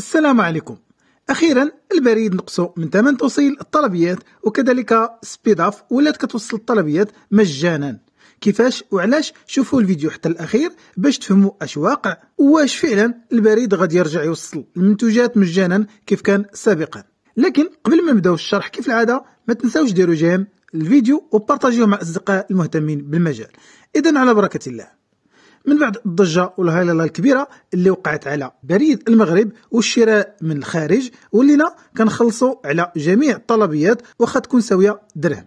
السلام عليكم اخيرا البريد نقصو من ثمن توصيل الطلبيات وكذلك سبيد ولات كتوصل الطلبيات مجانا كيفاش وعلاش شوفوا الفيديو حتى الاخير باش تفهموا اش واقع واش فعلا البريد غادي يرجع يوصل المنتوجات مجانا كيف كان سابقا لكن قبل ما نبداو الشرح كيف العاده ما تنساوش ديروا جيم الفيديو وبارطاجيوه مع الاصدقاء المهتمين بالمجال اذا على بركه الله من بعد الضجه والهيلاله الكبيره اللي وقعت على بريد المغرب والشراء من الخارج ولينا كنخلصوا على جميع الطلبيات واخا تكون ساويه درهم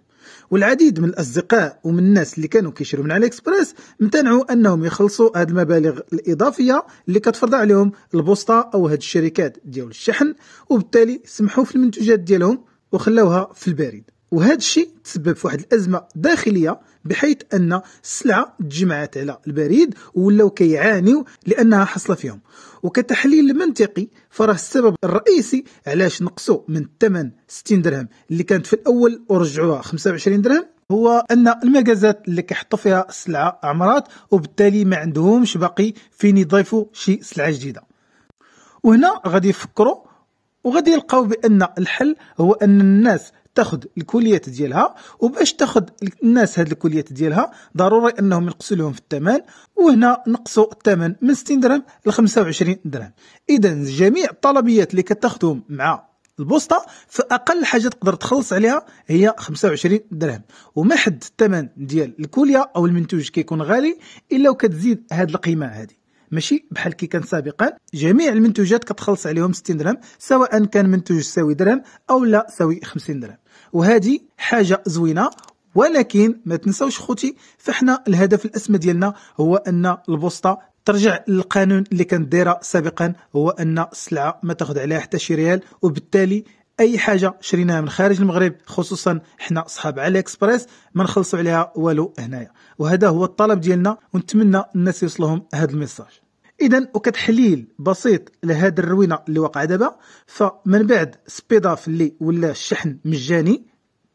والعديد من الاصدقاء ومن الناس اللي كانوا كيشروا من علي اكسبريس امتنعوا انهم يخلصوا هاد المبالغ الاضافيه اللي كتفرض عليهم البوسطه او هاد الشركات ديال الشحن وبالتالي سمحوا في المنتوجات ديالهم وخلاوها في البريد وهذا الشيء تسبب في واحد الازمه داخليه بحيث ان السلعه تجمعات على البريد ولاو كيعانيو لانها حصل فيهم وكتحليل منطقي فراه السبب الرئيسي علاش نقصوا من الثمن 60 درهم اللي كانت في الاول ورجعوها 25 درهم هو ان المجازات اللي كيحطوا فيها السلعه عمرات وبالتالي ما عندهمش باقي فين يضيفوا شي سلعه جديده وهنا غادي يفكروا وغادي يلقاو بان الحل هو ان الناس تاخذ الكليات ديالها وباش تاخذ الناس هاد الكليات ديالها ضروري انهم ينقصوا لهم في الثمن وهنا نقصوا الثمن من 60 درهم ل 25 درهم اذا جميع الطلبيات اللي كتاخذهم مع البوسطه فاقل حاجه تقدر تخلص عليها هي 25 درهم وما حد الثمن ديال الكليه او المنتوج كيكون غالي الا وكتزيد هاد القيمه هذه ماشي بحال كي كان سابقا جميع المنتوجات كتخلص عليهم 60 درهم سواء كان منتوج ساوي درهم او لا ساوي 50 درهم وهذه حاجه زوينه ولكن ما تنساوش خوتي فاحنا الهدف الاسمى ديالنا هو ان البوسطه ترجع للقانون اللي كان دايره سابقا هو ان السلعه ما تاخذ عليها حتى شي ريال وبالتالي اي حاجه شريناها من خارج المغرب خصوصا حنا صحاب علي اكسبريس ما نخلصوا عليها والو هنايا وهذا هو الطلب ديالنا ونتمنى الناس يوصلهم هذا الميساج اذا وكتحليل بسيط لهذا الروينه اللي وقع دابا فمن بعد سبيداف اللي ولا الشحن مجاني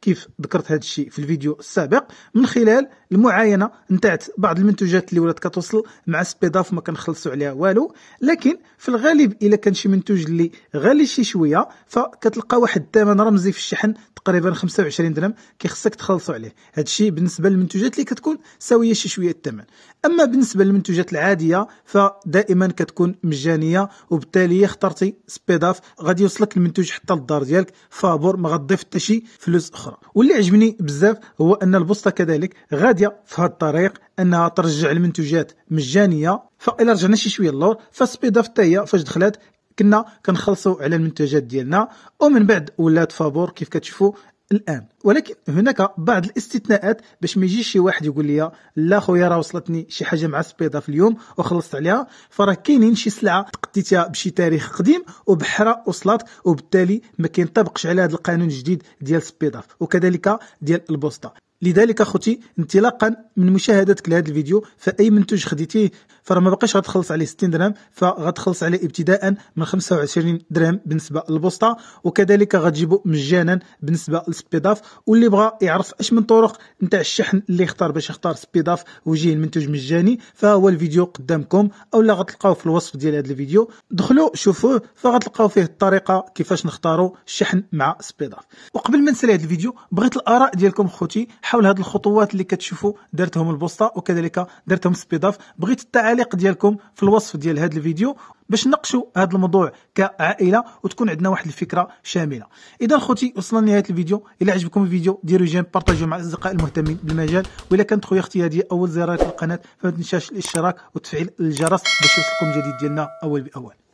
كيف ذكرت هذا الشيء في الفيديو السابق من خلال المعاينه نتاعت بعض المنتوجات اللي ولات كتوصل مع سبيداف ما كنخلصوا عليها والو لكن في الغالب الا كان شي منتوج اللي غالي شي شويه فكتلقى واحد الثمن رمزي في الشحن تقريبا 25 درهم كيخصك تخلصوا عليه هذا الشيء بالنسبه للمنتوجات اللي كتكون ساويه شي شويه الثمن اما بالنسبه للمنتوجات العاديه فدائما كتكون مجانيه وبالتالي اخترتي سبيداف غادي يوصلك المنتوج حتى للدار ديالك فابور ما غتضيف حتى شي فلوس اخرى واللي عجبني بزاف هو ان البوسطه كذلك غاديه في هذا الطريق انها ترجع المنتوجات مجانيه فإلا رجعنا شي شويه للور فسبيداف حتى هي فاش دخلت كنا كنخلصوا على المنتجات ديالنا ومن بعد ولات فابور كيف كتشوفوا الان ولكن هناك بعض الاستثناءات باش ما يجيش شي واحد يقول لي لا خويا راه وصلتني شي حاجه مع السبيضه في اليوم وخلصت عليها فراه كاينين شي سلعه تقديتها بشي تاريخ قديم وبحرا وصلت وبالتالي ما كينطبقش على هذا القانون الجديد ديال السبيضه وكذلك ديال البوسطه لذلك اخوتي انطلاقا من مشاهدتك لهذا الفيديو فاي منتوج خديتيه فراه ما بقاش غتخلص عليه 60 درهم فغتخلص عليه ابتداء من 25 درهم بالنسبه للبوسطه وكذلك غتجيبو مجانا بالنسبه لسبيداف واللي بغى يعرف اش من طرق نتاع الشحن اللي اختار باش يختار سبيداف ويجيه المنتوج مجاني فهو الفيديو قدامكم اولا غتلقاوه في الوصف ديال هذا الفيديو دخلوا شوفوه فغتلقاو فيه الطريقه كيفاش نختاروا الشحن مع سبيداف وقبل ما نسالي هذا الفيديو بغيت الاراء ديالكم خوتي حول هذه الخطوات اللي كتشوفوا درتهم البوسطه وكذلك درتهم سبيداف بغيت التعالي التعليق ديالكم في الوصف ديال هذا الفيديو باش نقشوا هذا الموضوع كعائله وتكون عندنا واحد الفكره شامله اذا خوتي وصلنا لنهايه الفيديو الى عجبكم الفيديو ديروا جيم بارطاجيو مع الاصدقاء المهتمين بالمجال والا كانت خويا اختي هذه اول زياره للقناه فما تنساش الاشتراك وتفعيل الجرس باش يوصلكم جديد ديالنا اول باول